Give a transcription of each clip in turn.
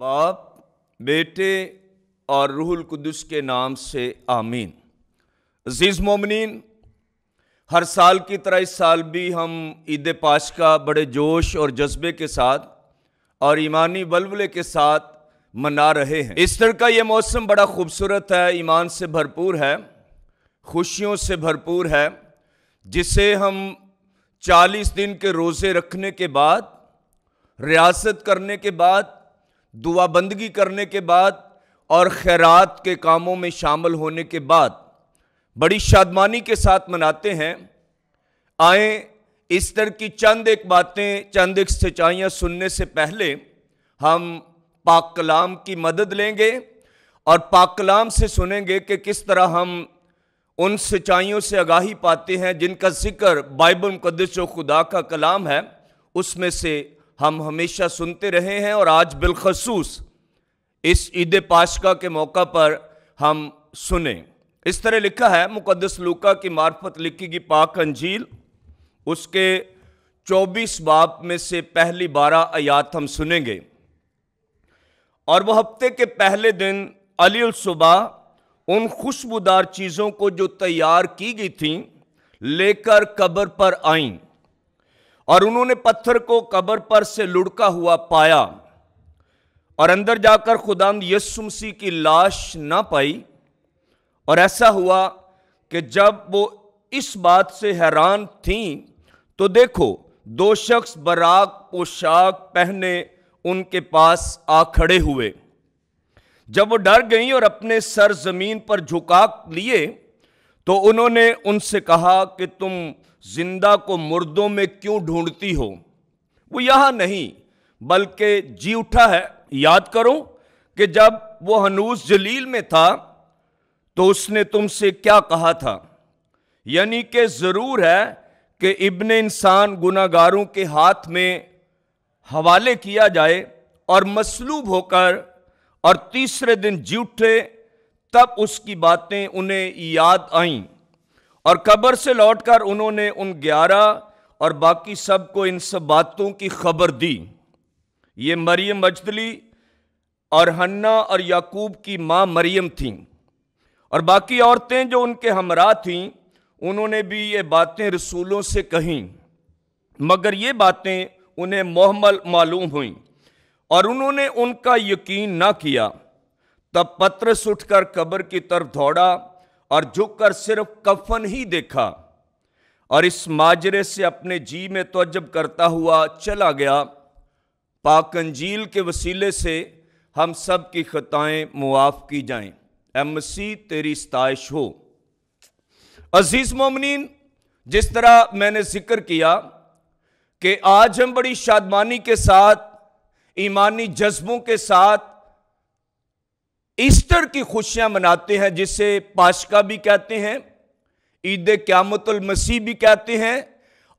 बाप बेटे और रूहुल कुदस के नाम से आमीन अजीज़ मोमिन हर साल की तरह इस साल भी हम ईद पाश का बड़े जोश और जज्बे के साथ और ईमानी बलबले के साथ मना रहे हैं इस तरह का ये मौसम बड़ा खूबसूरत है ईमान से भरपूर है खुशियों से भरपूर है जिसे हम 40 दिन के रोज़े रखने के बाद रियासत करने के बाद दुआ बंदगी करने के बाद और खैरात के कामों में शामिल होने के बाद बड़ी शादमानी के साथ मनाते हैं आए इस तरह की चंद एक बातें चंद एक सिंचाइयाँ सुनने से पहले हम पाक कलाम की मदद लेंगे और पाक कलाम से सुनेंगे कि किस तरह हम उन सिंचाइयों से आगाही पाते हैं जिनका जिक्र बाइबल मुकदस व खुदा का कलाम है उसमें से हम हमेशा सुनते रहे हैं और आज बिलखसूस इस ईद पाशका के मौका पर हम सुने इस तरह लिखा है मुकदस लुका की मार्फत लिखी गई पाक अंजील उसके 24 बाप में से पहली बारह आयात हम सुनेंगे और वह हफ्ते के पहले दिन अली सुबह उन खुशबूदार चीज़ों को जो तैयार की गई थी लेकर कब्र पर आईं और उन्होंने पत्थर को कब्र पर से लुढ़का हुआ पाया और अंदर जाकर खुदाम यस्सु की लाश ना पाई और ऐसा हुआ कि जब वो इस बात से हैरान थी तो देखो दो शख्स बराक पोशाक पहने उनके पास आ खड़े हुए जब वो डर गई और अपने सर ज़मीन पर झुका लिए तो उन्होंने उनसे कहा कि तुम जिंदा को मुर्दों में क्यों ढूंढती हो वो यहां नहीं बल्कि जी उठा है याद करो कि जब वो हनूस जलील में था तो उसने तुमसे क्या कहा था यानी कि ज़रूर है कि इब्ने इंसान गुनागारों के हाथ में हवाले किया जाए और मसलूब होकर और तीसरे दिन जी उठे तब उसकी बातें उन्हें याद आईं और कब्र से लौटकर उन्होंने उन ग्यारह और बाकी सब को इन सब बातों की खबर दी ये मरियम मजदली और हन्ना और याकूब की माँ मरियम थीं और बाकी औरतें जो उनके हमरा थीं उन्होंने भी ये बातें रसूलों से कहीं मगर ये बातें उन्हें मोहमल मालूम हुई और उन्होंने उनका यकीन ना किया तब पत्रस उठकर कब्र की तरफ दौड़ा और झुककर सिर्फ कफन ही देखा और इस माजरे से अपने जी में तोजब करता हुआ चला गया पाकंजील के वसीले से हम सब की खताएं मुआफ़ की जाएं एमसी तेरी स्ताइश हो अजीज़ मोमिन जिस तरह मैंने जिक्र किया कि आज हम बड़ी शादमानी के साथ ईमानी जज्बों के साथ ईस्टर की खुशियां मनाते हैं जिसे पाशका भी कहते हैं ईद क्यामतुल मसीह भी कहते हैं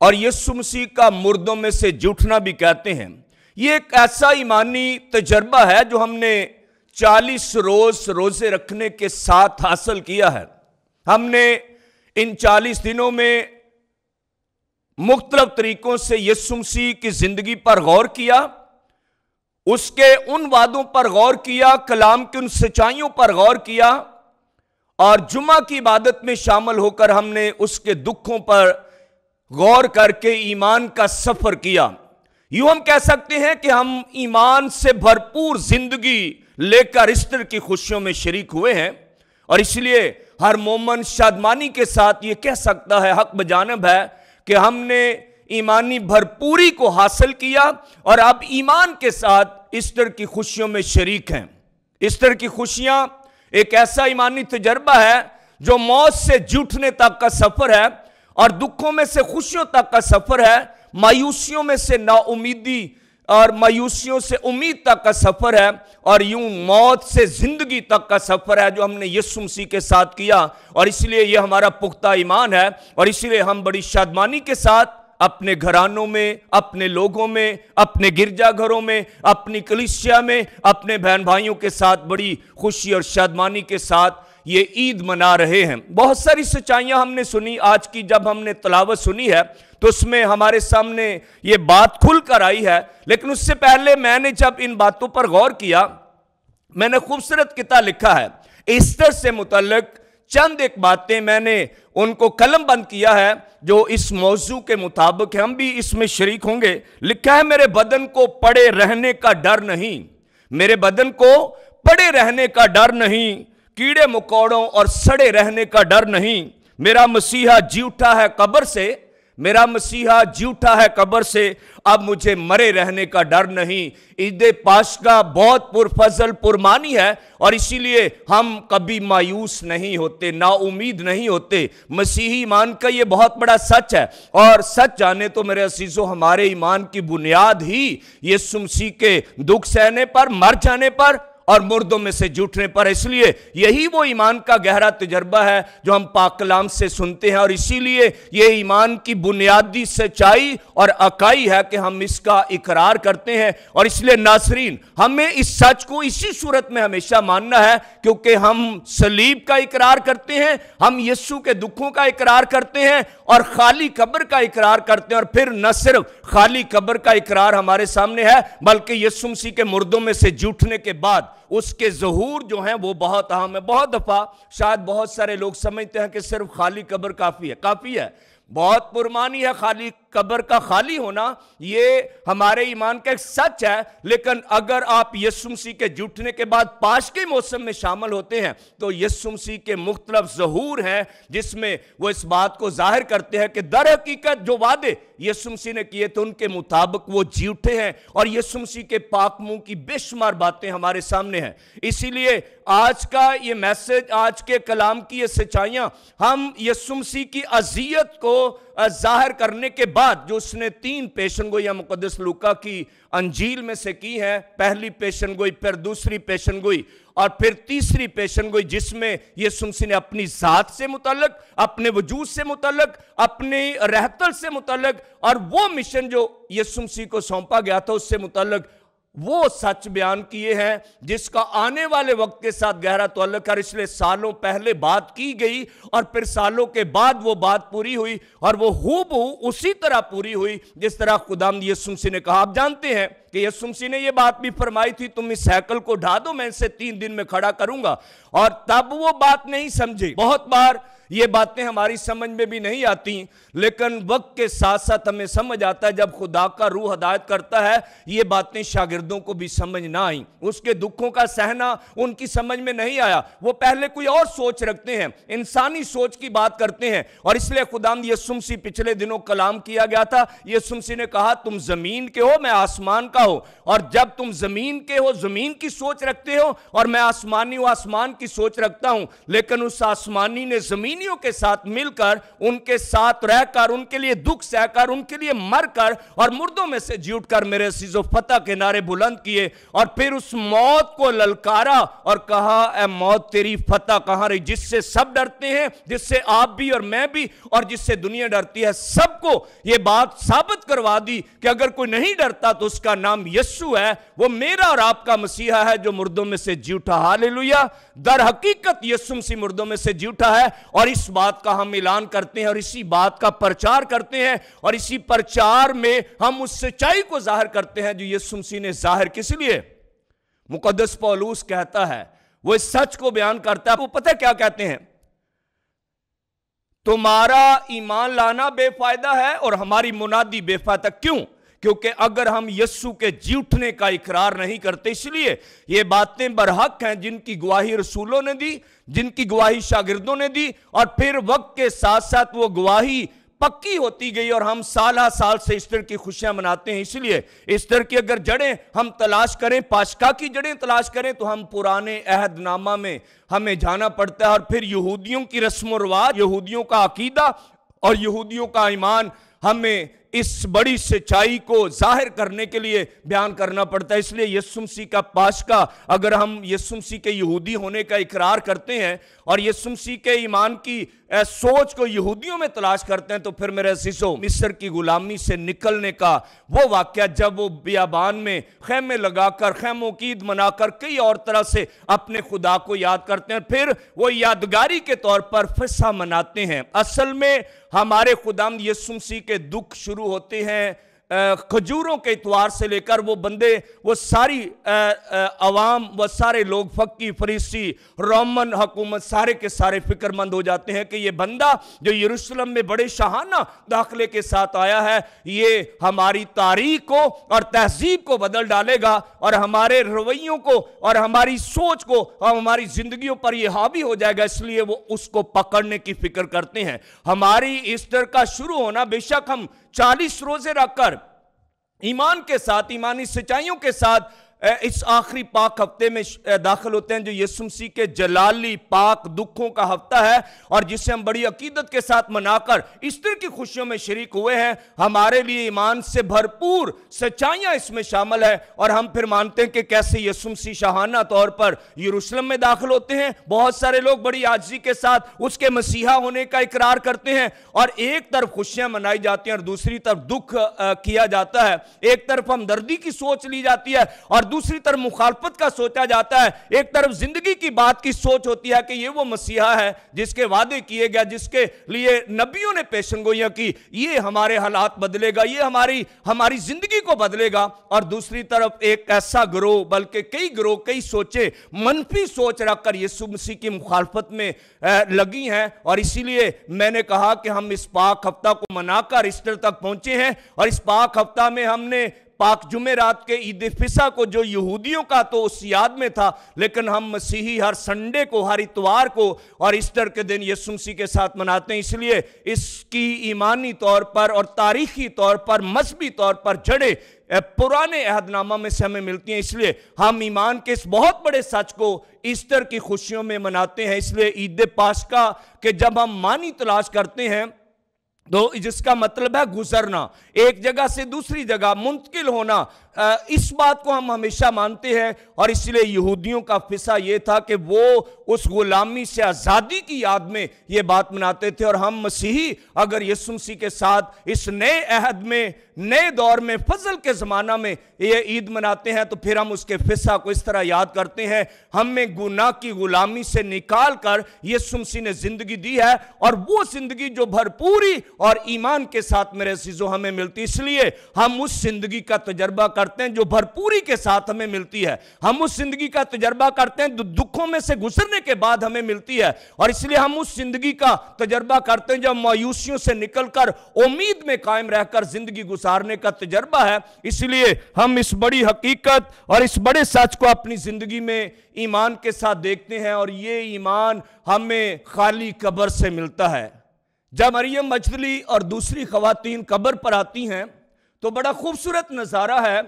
और यस्सु मसीह का मुर्दों में से जुटना भी कहते हैं ये एक ऐसा ईमानी तजर्बा है जो हमने 40 रोज रोज़े रखने के साथ हासिल किया है हमने इन 40 दिनों में मुख्तलिफ तरीक़ों से यसु मसीह की ज़िंदगी पर गौर किया उसके उन वादों पर गौर किया कलाम की उन सच्चाइयों पर गौर किया और जुमा की इबादत में शामिल होकर हमने उसके दुखों पर गौर करके ईमान का सफ़र किया यूं हम कह सकते हैं कि हम ईमान से भरपूर जिंदगी लेकर रिश्तर की खुशियों में शरीक हुए हैं और इसलिए हर मोमन शादमानी के साथ ये कह सकता है हक बजानब है कि हमने ईमानी भरपूरी को हासिल किया और अब ईमान के साथ ईस्टर की खुशियों में शरीक हैं ईस्टर की खुशियां एक ऐसा ईमानी तजर्बा है जो मौत से जुटने तक का सफर है और दुखों में से खुशियों तक का सफर है मायूसियों में से नाउमीदी और मायूसियों से उम्मीद तक का सफर है और यूं मौत से जिंदगी तक का सफर है जो हमने यसु मसीह के साथ किया और इसलिए यह हमारा पुख्ता ईमान है और इसलिए हम बड़ी शादमानी के साथ अपने घरानों में अपने लोगों में अपने गिरजाघरों में अपनी कलिसिया में अपने बहन भाइयों के साथ बड़ी खुशी और शादमानी के साथ ये ईद मना रहे हैं बहुत सारी सच्चाइयाँ हमने सुनी आज की जब हमने तलावत सुनी है तो उसमें हमारे सामने ये बात खुल कर आई है लेकिन उससे पहले मैंने जब इन बातों पर गौर किया मैंने खूबसूरत किताब लिखा है ईस्टर से मुतलक चंद एक बातें मैंने उनको कलम बंद किया है जो इस मौजू के मुताबिक हम भी इसमें शरीक होंगे लिखा है मेरे बदन को पड़े रहने का डर नहीं मेरे बदन को पड़े रहने का डर नहीं कीड़े मकोड़ों और सड़े रहने का डर नहीं मेरा मसीहा जी उठा है कब्र से मेरा मसीहा जी उठा है कब्र से अब मुझे मरे रहने का डर नहीं ईद का बहुत पुरफजल पुरमानी है और इसीलिए हम कभी मायूस नहीं होते ना उम्मीद नहीं होते मसीही ईमान का ये बहुत बड़ा सच है और सच जाने तो मेरे असीज़ों हमारे ईमान की बुनियाद ही ये सुमसी के दुख सहने पर मर जाने पर और मुर्दों में से जूठने पर इसलिए यही वो ईमान का गहरा तजर्बा है जो हम पाकलाम से सुनते हैं और इसीलिए ये ईमान की बुनियादी सच्चाई और अकाई है कि हम इसका इकरार करते हैं और इसलिए नासरीन हमें इस सच को इसी सूरत में हमेशा मानना है क्योंकि हम सलीब का इकरार करते हैं हम यस्सु के दुखों का इकरार करते हैं और खाली कब्र का इकरार करते हैं और फिर न सिर्फ खाली कब्र का इकरार हमारे सामने है बल्कि यस्सुमसी के मुर्दों में से जूठने के बाद उसके जहूर जो हैं वो बहुत अहम है बहुत दफ़ा शायद बहुत सारे लोग समझते हैं कि सिर्फ खाली कब्र काफ़ी है काफ़ी है बहुत पुरमानी है खाली कब्र का खाली होना ये हमारे ईमान का एक सच है लेकिन अगर आप यसु मसीह के जुटने के बाद पाश के मौसम में शामिल होते हैं तो यसु मसीह के मुख्तलफ जहूर हैं जिसमें वो इस बात को जाहिर करते हैं कि दर हकीकत जो वादे यसु मसीह ने किए थे उनके मुताबिक वो जी उठे हैं और यसु मसीह के पाक मुंह की बेशुमार बातें हमारे सामने हैं इसीलिए आज का ये मैसेज आज के कलाम की ये सच्चाइयाँ हम यसु मसीह की अजियत को जाहिर करने के बाद जो उसने तीन पेशन गोई या मुकदस लुका की अंजील में से की है पहली पेशन गोई फिर दूसरी पेशन गोई और फिर तीसरी पेशन गोई जिसमें ये सुमसी ने अपनी ज़ात से मुतलक अपने वजूद से मुतलक अपने रहतल से मुतलक और वो मिशन जो ये सुमसी को सौंपा गया था उससे मुतलक वो सच बयान किए हैं जिसका आने वाले वक्त के साथ गहरा तल्लक है इसलिए सालों पहले बात की गई और फिर सालों के बाद वो बात पूरी हुई और वो हूबहू उसी तरह पूरी हुई जिस तरह खुदाम यसुमसी ने कहा आप जानते हैं कि यसु मसीह ने यह बात भी फरमाई थी तुम इस साइकिल को ढा दो मैं इसे तीन दिन में खड़ा करूंगा और तब वो बात नहीं समझे बहुत बार ये बातें हमारी समझ में भी नहीं आती लेकिन वक्त के साथ साथ हमें समझ आता है जब खुदा का रूह हदायत करता है ये बातें शागिर्दों को भी समझ ना आई उसके दुखों का सहना उनकी समझ में नहीं आया वो पहले कोई और सोच रखते हैं इंसानी सोच की बात करते हैं और इसलिए खुदाम यसुमसी पिछले दिनों कलाम किया गया था यसुमसी ने कहा तुम जमीन के हो मैं आसमान का का हो और जब तुम जमीन के हो जमीन की सोच रखते हो और मैं आसमानी हूं आसमान की सोच रखता हूं लेकिन उस आसमानी ने जमीनियों के साथ मिलकर उनके साथ रहकर उनके लिए दुख सहकर उनके लिए मरकर और मुर्दों में से जी उठकर मेरे सीजो फतेह के नारे बुलंद किए और फिर उस मौत को ललकारा और कहा ए मौत तेरी फतेह कहां रही जिससे सब डरते हैं जिससे आप भी और मैं भी और जिससे दुनिया डरती है सबको यह बात साबित करवा दी कि अगर कोई नहीं डरता तो उसका नाम नाम यस्सु है वो मेरा और आपका मसीहा है जो मुर्दों में से जी उठा हाल लुया दर हकीकत यस्सु मसीह मुर्दों में से जी उठा है और इस बात का हम ऐलान करते हैं और इसी बात का प्रचार करते हैं और इसी प्रचार में हम उस सच्चाई को जाहिर करते हैं जो यस्सु मसीह ने जाहिर किस लिए मुकदस पौलूस कहता है वो इस सच को बयान करता है वो पता क्या कहते हैं तुम्हारा ईमान लाना बेफायदा है और हमारी मुनादी बेफायदा क्यों क्योंकि अगर हम यस्सु के जी उठने का इकरार नहीं करते इसलिए ये बातें बरहक हैं जिनकी गवाही रसूलों ने दी जिनकी गवाही शागिर्दों ने दी और फिर वक्त के साथ साथ वो गवाही पक्की होती गई और हम साल साल से इस तरह की खुशियां मनाते हैं इसलिए इस तरह की अगर जड़ें हम तलाश करें पाशका की जड़ें तलाश करें तो हम पुराने अहदनामा में हमें जाना पड़ता है और फिर यहूदियों की रस्म व रवाज यहूदियों का अकीदा और यहूदियों का ईमान हमें इस बड़ी सच्चाई को जाहिर करने के लिए बयान करना पड़ता है इसलिए यसुम का पास का अगर हम यसुम के यहूदी होने का इकरार करते हैं और यसुम के ईमान की सोच को यहूदियों में तलाश करते हैं तो फिर मेरे शीशो मिस्र की गुलामी से निकलने का वो वाक्य जब वो बियाबान में खेमे लगाकर खेमों की ईद मनाकर कई और तरह से अपने खुदा को याद करते हैं फिर वो यादगारी के तौर पर फिसा मनाते हैं असल में हमारे खुदाम यसुम के दुख शुरू शुरू होती हैं खजूरों के इतवार से लेकर वो बंदे वो सारी आवाम व सारे लोग फक्की फरीसी रोमन हकूमत सारे के सारे फिक्रमंद हो जाते हैं कि ये बंदा जो यरूशलेम में बड़े शहाना दाखले के साथ आया है ये हमारी तारीख को और तहजीब को बदल डालेगा और हमारे रवैयों को और हमारी सोच को और हमारी जिंदगियों पर यह हावी हो जाएगा इसलिए वो उसको पकड़ने की फिक्र करते हैं हमारी ईस्टर का शुरू होना बेशक हम चालीस रोजे रखकर ईमान के साथ ईमानी सिंचाइयों के साथ इस आखिरी पाक हफ्ते में दाखिल होते हैं जो यसुम के जलाली पाक दुखों का हफ्ता है और जिसे हम बड़ी अकीदत के साथ मनाकर तरह की खुशियों में शरीक हुए हैं हमारे लिए ईमान से भरपूर सच्चाइयां इसमें शामिल है और हम फिर मानते हैं कि कैसे यसुम मसीह शाहाना तौर पर यूशलम में दाखिल होते हैं बहुत सारे लोग बड़ी आजी के साथ उसके मसीहा होने का इकरार करते हैं और एक तरफ खुशियाँ मनाई जाती हैं और दूसरी तरफ दुख किया जाता है एक तरफ हमदर्दी की सोच ली जाती है और दूसरी तरफ मुखालफत का सोचा जाता है एक तरफ जिंदगी की बात की सोच होती है कि ये वो मसीहा है जिसके वादे किए गए जिसके लिए नबियों ने पेशन गोइयाँ की ये हमारे हालात बदलेगा ये हमारी हमारी जिंदगी को बदलेगा और दूसरी तरफ एक ऐसा ग्रोह बल्कि कई ग्रोह कई सोचे मनफी सोच रखकर यीशु मसीह की मुखालफत में लगी हैं और इसीलिए मैंने कहा कि हम इस पाक हफ्ता को मनाकर ईस्टर तक पहुंचे हैं और इस पाक हफ्ता में हमने पाक जुमेरात के ईद फिसा को जो यहूदियों का तो उस याद में था लेकिन हम मसीही हर संडे को हर इतवार को और ईस्टर के दिन यसुमसी के साथ मनाते हैं इसलिए इसकी ईमानी तौर पर और तारीखी तौर पर मजहबी तौर पर जड़े पुराने अहदनामा में से हमें मिलती हैं इसलिए हम ईमान के इस बहुत बड़े सच को ईस्टर की खुशियों में मनाते हैं इसलिए ईद पाशका के जब हम मानी तलाश करते हैं तो जिसका मतलब है गुजरना एक जगह से दूसरी जगह मुंतकिल होना इस बात को हम हमेशा मानते हैं और इसलिए यहूदियों का फिसा ये था कि वो उस गुलामी से आज़ादी की याद में ये बात मनाते थे और हम मसीही अगर यसु मसीह के साथ इस नए अहद में नए दौर में फजल के ज़माना में ये ईद मनाते हैं तो फिर हम उसके फिसा को इस तरह याद करते हैं हमें गुनाह की गुलामी से निकाल कर यसु मसीह ने ज़िंदगी दी है और वो ज़िंदगी जो भरपूरी और ईमान के साथ मेरे सीज़ों हमें मिलती इसलिए हम उस ज़िंदगी का तजर्बा कर करते हैं जो भरपूरी के साथ हमें मिलती है हम उस जिंदगी का तजर्बा करते हैं जो दुखों में से गुजरने के बाद हमें मिलती है और इसलिए हम उस जिंदगी का तजर्बा करते हैं जब मायूसियों से निकलकर उम्मीद में कायम रहकर जिंदगी गुजारने का तजर्बा है इसलिए हम इस बड़ी हकीकत और इस बड़े सच को अपनी जिंदगी में ईमान के साथ देखते हैं और ये ईमान हमें खाली कबर से मिलता है जब मरियम मछली और दूसरी खातन कबर पर आती हैं तो बड़ा खूबसूरत नज़ारा है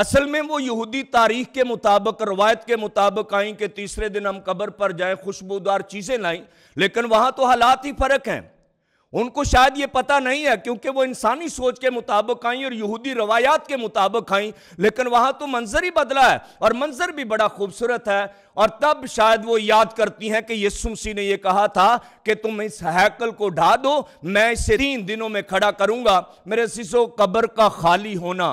असल में वो यहूदी तारीख के मुताबिक रवायत के मुताबिक आई कि तीसरे दिन हम कब्र पर जाएं खुशबूदार चीज़ें लाएं लेकिन वहाँ तो हालात ही फ़र्क हैं उनको शायद ये पता नहीं है क्योंकि वो इंसानी सोच के मुताबिक आई और यहूदी रवायात के मुताबिक आई लेकिन वहां तो मंजर ही बदला है और मंजर भी बड़ा खूबसूरत है और तब शायद वो याद करती हैं कि यीशु मसीह ने ये कहा था कि तुम इस हैकल को ढा दो मैं इसे तीन दिनों में खड़ा करूंगा मेरे शिशो कब्र का खाली होना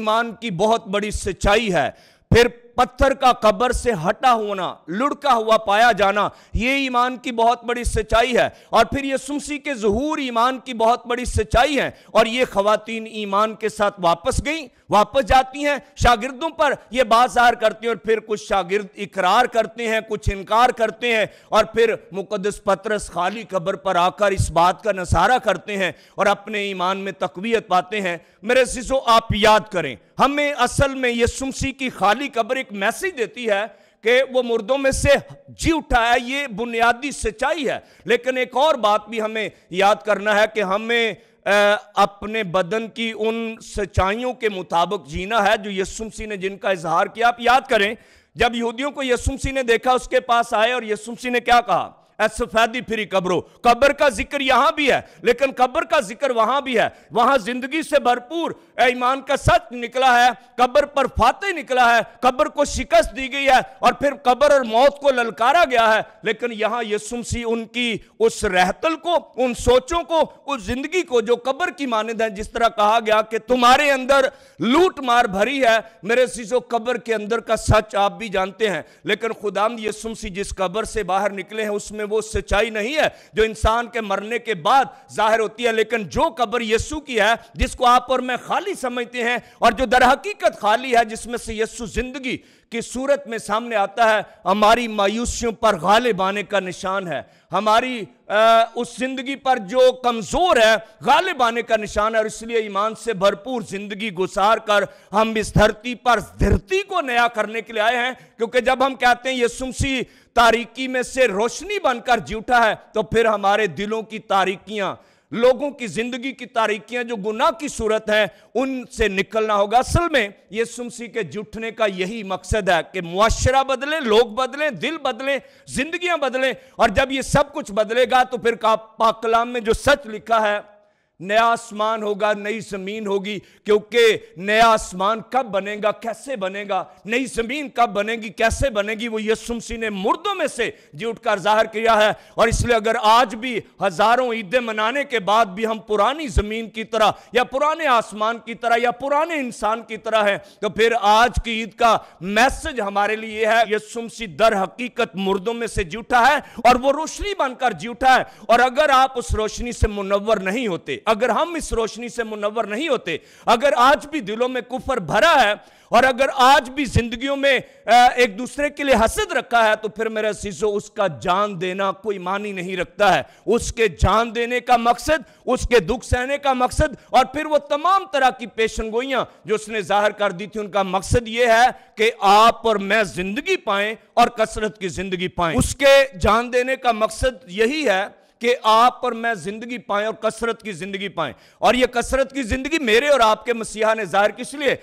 ईमान की बहुत बड़ी सच्चाई है फिर पत्थर का कब्र से हटा होना लुढ़का हुआ पाया जाना ये ईमान की बहुत बड़ी सच्चाई है और फिर ये सुमसी के जहूर ईमान की बहुत बड़ी सच्चाई है और ये खातन ईमान के साथ वापस गई वापस जाती हैं शागिर्दों पर यह बात ज़ाहिर करती हैं और फिर कुछ शागिर्द इकरार करते हैं कुछ इनकार करते हैं और फिर मुकदस पत्रस खाली कब्र पर आकर इस बात का नसारा करते हैं और अपने ईमान में तकवीत पाते हैं मेरे शिशो आप याद करें हमें असल में ये सुमसी की खाली कब्रें एक मैसेज देती है कि वो मुर्दों में से जी उठाया ये बुनियादी सच्चाई है लेकिन एक और बात भी हमें याद करना है कि हमें अपने बदन की उन सच्चाइयों के मुताबिक जीना है जो यसुमसी ने जिनका इजहार किया आप याद करें जब यहूदियों को यसुमसी ने देखा उसके पास आए और यसुमसी ने क्या कहा सफेदी फिरी कब्रो कब्र का जिक्र यहां भी है लेकिन कब्र का जिक्र वहां भी है वहां जिंदगी से भरपूर ईमान का सच निकला है कब्र पर फाते निकला है कब्र को शिकस्त दी गई है और फिर कब्र और मौत को ललकारा गया है लेकिन यहाँ यसुमसी उनकी उस रहतल को उन सोचों को उस जिंदगी को जो कब्र की मानद है जिस तरह कहा गया कि तुम्हारे अंदर लूट मार भरी है मेरे शीशो कब्र के अंदर का सच आप भी जानते हैं लेकिन खुदाम यसुमसी जिस कब्र से बाहर निकले हैं उसमें वो सच्चाई नहीं है जो इंसान के मरने के बाद जाहिर होती है लेकिन जो कब्र यस्सु की है जिसको आप और मैं खाली समझते हैं और जो दर हकीकत खाली है जिसमें से यस्सु जिंदगी की सूरत में सामने आता है हमारी मायूसियों पर गालिब आने का निशान है हमारी आ, उस जिंदगी पर जो कमज़ोर है गालिब आने का निशान है और इसलिए ईमान से भरपूर जिंदगी गुजार कर हम इस धरती पर धरती को नया करने के लिए आए हैं क्योंकि जब हम कहते हैं यसुमसी तारीकी में से रोशनी बनकर जूठा है तो फिर हमारे दिलों की तारीकियां लोगों की जिंदगी की तारीकियां जो गुनाह की सूरत है उनसे निकलना होगा असल में ये सुमसी के जुटने का यही मकसद है कि मुआशरा बदले लोग बदले दिल बदले जिंदगियां बदले और जब ये सब कुछ बदलेगा तो फिर का पाकलाम में जो सच लिखा है नया आसमान होगा नई जमीन होगी क्योंकि नया आसमान कब बनेगा कैसे बनेगा नई जमीन कब बनेगी कैसे बनेगी वो यसुम मसीह ने मुर्दों में से जी उठकर जाहिर किया है और इसलिए अगर आज भी हजारों ईदें मनाने के बाद भी हम पुरानी जमीन की तरह या पुराने आसमान की तरह या पुराने इंसान की तरह है तो फिर आज की ईद का मैसेज हमारे लिए है यसुम सी दर हकीकत मुर्दों में से जूठा है और वो रोशनी बनकर जूठा है और अगर आप उस रोशनी से मुनवर नहीं होते अगर हम इस रोशनी से मुनवर नहीं होते अगर आज भी दिलों में कुफर भरा है और अगर आज भी जिंदगियों में एक दूसरे के लिए हसद रखा है तो फिर मेरे शीशो उसका जान देना कोई मानी नहीं रखता है उसके जान देने का मकसद उसके दुख सहने का मकसद और फिर वो तमाम तरह की पेशन गोइयां जो उसने जाहिर कर दी थी उनका मकसद ये है कि आप और मैं जिंदगी पाएं और कसरत की जिंदगी पाएं उसके जान देने का मकसद यही है कि आप और मैं जिंदगी पाएं और कसरत की जिंदगी पाएं और यह कसरत की जिंदगी मेरे और आपके मसीहा ने जाहिर किस लिए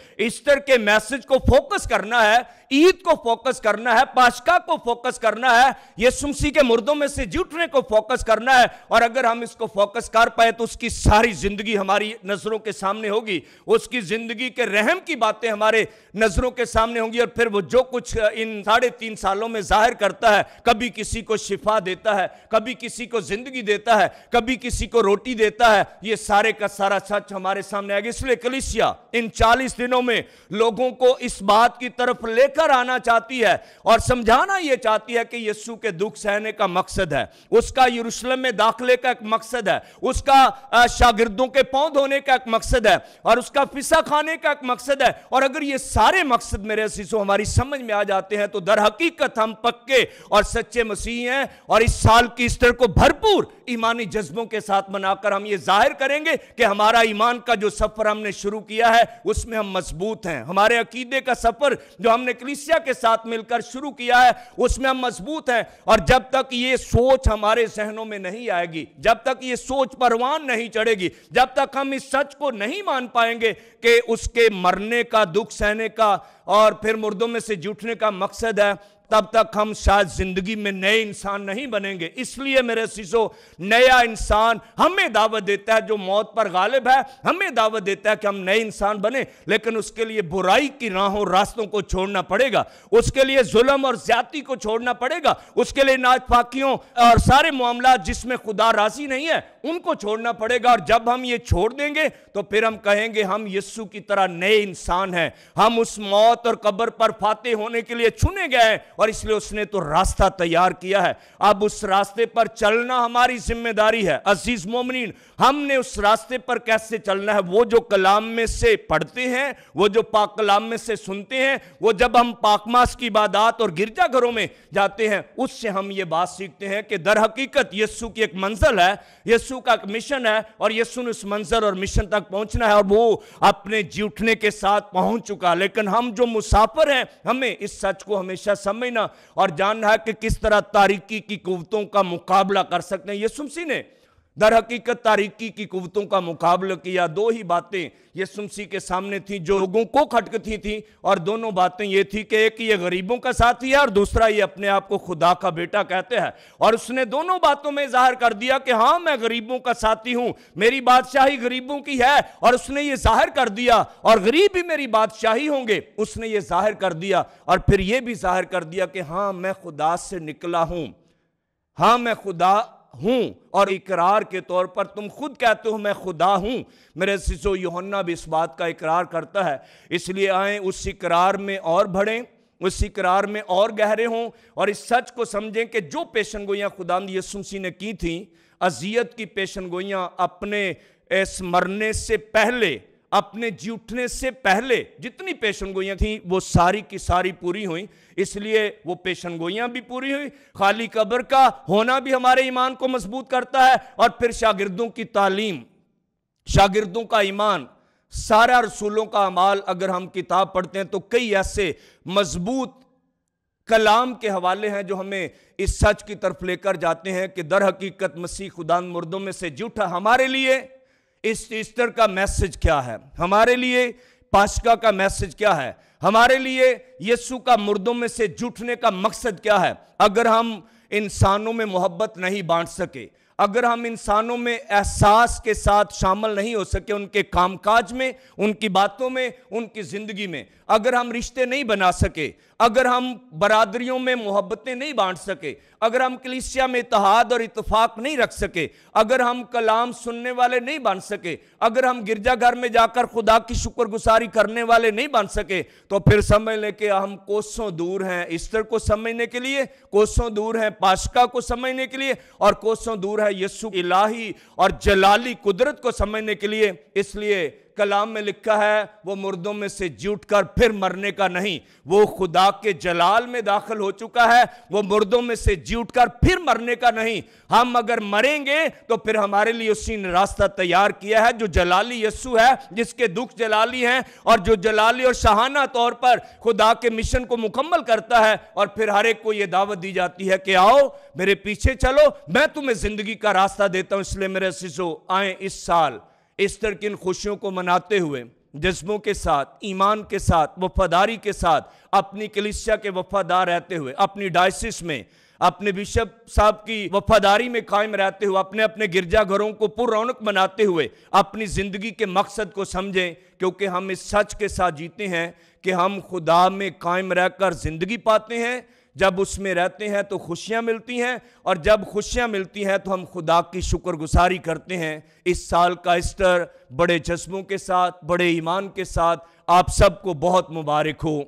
तरह के मैसेज को फोकस करना है ईद को फोकस करना है पाशका को फोकस करना है यीशु मसीह के मुर्दों में से जुटने को फोकस करना है और अगर हम इसको फोकस कर पाए तो उसकी सारी जिंदगी हमारी नजरों के सामने होगी उसकी जिंदगी के रहम की बातें हमारे नजरों के सामने होंगी और फिर वो जो कुछ इन साढ़े तीन सालों में जाहिर करता है कभी किसी को शिफा देता है कभी किसी को जिंदगी देता है कभी किसी को रोटी देता है ये सारे का सारा सच हमारे सामने आएगा इसलिए कलिसिया इन चालीस दिनों में लोगों को इस बात की तरफ लेकर लेकर आना चाहती है और समझाना यह चाहती है कि यस्सु के दुख सहने का मकसद है उसका यरूशलेम में दाखिले का एक मकसद है उसका शागिर्दों के पौध होने का एक मकसद है और उसका फिसा खाने का एक मकसद है और अगर ये सारे मकसद मेरे शीशो हमारी समझ में आ जाते हैं तो दर हकीकत हम पक्के और सच्चे मसीह हैं और इस साल की स्तर को भरपूर ईमानी जज्बों के साथ मनाकर हम ये जाहिर करेंगे कि हमारा ईमान का जो सफ़र हमने शुरू किया है उसमें हम मजबूत हैं हमारे अकीदे का सफ़र जो हमने क्लिसिया के साथ मिलकर शुरू किया है उसमें हम मजबूत हैं और जब तक ये सोच हमारे जहनों में नहीं आएगी जब तक ये सोच परवान नहीं चढ़ेगी जब तक हम इस सच को नहीं मान पाएंगे कि उसके मरने का दुख सहने का और फिर मुर्दों में से जुटने का मकसद है तब तक हम शायद जिंदगी में नए इंसान नहीं बनेंगे इसलिए मेरे शिशो नया इंसान हमें दावत देता है जो मौत पर गालिब है हमें दावत देता है कि हम नए इंसान बने लेकिन उसके लिए बुराई की राहों रास्तों को छोड़ना पड़ेगा उसके लिए जुल्म और ज्यादा को छोड़ना पड़ेगा उसके लिए नाचपाकियों और सारे मामला जिसमें खुदा राजी नहीं है उनको छोड़ना पड़ेगा और जब हम ये छोड़ देंगे तो फिर हम कहेंगे हम यस्सु की तरह नए इंसान हैं हम उस मौत और कब्र पर फाते होने के लिए छुने गए हैं और इसलिए उसने तो रास्ता तैयार किया है अब उस रास्ते पर चलना हमारी जिम्मेदारी है अजीज मोमिन हमने उस रास्ते पर कैसे चलना है वो जो कलाम में से पढ़ते हैं वो जो पाक कलाम में से सुनते हैं वो जब हम पाकमास की इबादात और गिरजाघरों में जाते हैं उससे हम ये बात सीखते हैं कि दर हकीकत यस्सु की एक मंजिल है यस्सु का एक मिशन है और यस्सु ने उस मंजिल और मिशन तक पहुंचना है और वो अपने जी उठने के साथ पहुंच चुका लेकिन हम जो मुसाफिर हैं हमें इस सच को हमेशा समझ ना और जानना है कि किस तरह तारीकी की कुतों का मुकाबला कर सकते हैं यसुमसी ने दर हकीकत तारीकी की कुवतों का मुकाबला किया दो ही बातें ये सुमसी के सामने थी जो लोगों को खटकती थी और दोनों बातें ये थी कि एक ये गरीबों का साथी है और दूसरा ये अपने आप को खुदा का बेटा कहते हैं और उसने दोनों बातों में जाहिर कर दिया कि हाँ मैं गरीबों का साथी हूँ मेरी बादशाही गरीबों की है और उसने ये जाहिर कर दिया और गरीब भी मेरी बादशाही होंगे उसने ये जाहिर कर दिया और फिर ये भी जाहिर कर दिया कि हाँ मैं खुदा से निकला हूँ हाँ मैं खुदा हूं और इकरार के तौर पर तुम खुद कहते हो मैं खुदा हूं मेरे सिसो योहन्ना भी इस बात का इकरार करता है इसलिए आए उस इकरार में और बढ़ें उस इकरार में और गहरे हों और इस सच को समझें कि जो पेशन गोइयाँ खुदा यसुमसी ने की थी अजियत की पेशन गोइयाँ अपने इस मरने से पहले अपने जी उठने से पहले जितनी पेशन गोइयाँ थीं वो सारी की सारी पूरी हुई इसलिए वो पेशन गोइयाँ भी पूरी हुई खाली कब्र का होना भी हमारे ईमान को मजबूत करता है और फिर शागिर्दों की तालीम शागिर्दों का ईमान सारा रसूलों का अमाल अगर हम किताब पढ़ते हैं तो कई ऐसे मजबूत कलाम के हवाले हैं जो हमें इस सच की तरफ लेकर जाते हैं कि दर हकीकत मसीह खुदान मुर्दों में से जुटा हमारे लिए इस ईस्टर का मैसेज क्या है हमारे लिए पाशका का मैसेज क्या है हमारे लिए यीशु का मुर्दों में से जुटने का मकसद क्या है अगर हम इंसानों में मोहब्बत नहीं बांट सके अगर हम इंसानों में एहसास के साथ शामिल नहीं हो सके उनके कामकाज में उनकी बातों में उनकी ज़िंदगी में अगर हम रिश्ते नहीं बना सके अगर हम बरादरियों में मोहब्बतें नहीं बांट सके अगर हम कलिसिया में इतहाद और इतफाक नहीं रख सके अगर हम कलाम सुनने वाले नहीं बन सके अगर हम गिरजाघर में जाकर खुदा की शुक्रगुजारी करने वाले नहीं बन सके तो फिर समझ लें कि हम कोसों दूर हैं ईस्टर को समझने के लिए कोसों दूर हैं पाशका को समझने के लिए और कोसों दूर है यस्सु इलाही और जलाली कुदरत को समझने के लिए इसलिए कलाम में लिखा है वो मुर्दों में से जुट कर फिर मरने का नहीं वो खुदा के जलाल में दाखिल हो चुका है वो मुर्दों में से जुट कर फिर मरने का नहीं हम अगर मरेंगे तो फिर हमारे लिए उसी ने रास्ता तैयार किया है जो जलाली यस्सु है जिसके दुख जलाली हैं और जो जलाली और शाहाना तौर पर खुदा के मिशन को मुकम्मल करता है और फिर हर एक को ये दावत दी जाती है कि आओ मेरे पीछे चलो मैं तुम्हें जिंदगी का रास्ता देता हूं इसलिए मेरे शिशो आए इस साल इस तरह की इन खुशियों को मनाते हुए जज्बों के साथ ईमान के साथ वफादारी के साथ अपनी कलिसिया के वफादार रहते हुए अपनी डायसिस में अपने बिशप साहब की वफादारी में कायम रहते हुए अपने अपने गिरजा घरों को पुरौनक बनाते हुए अपनी ज़िंदगी के मकसद को समझें क्योंकि हम इस सच के साथ जीते हैं कि हम खुदा में कायम रहकर ज़िंदगी पाते हैं जब उसमें रहते हैं तो खुशियाँ मिलती हैं और जब खुशियाँ मिलती हैं तो हम खुदा की शुक्रगुजारी करते हैं इस साल का इस्टर बड़े जज्बों के साथ बड़े ईमान के साथ आप सबको बहुत मुबारक हो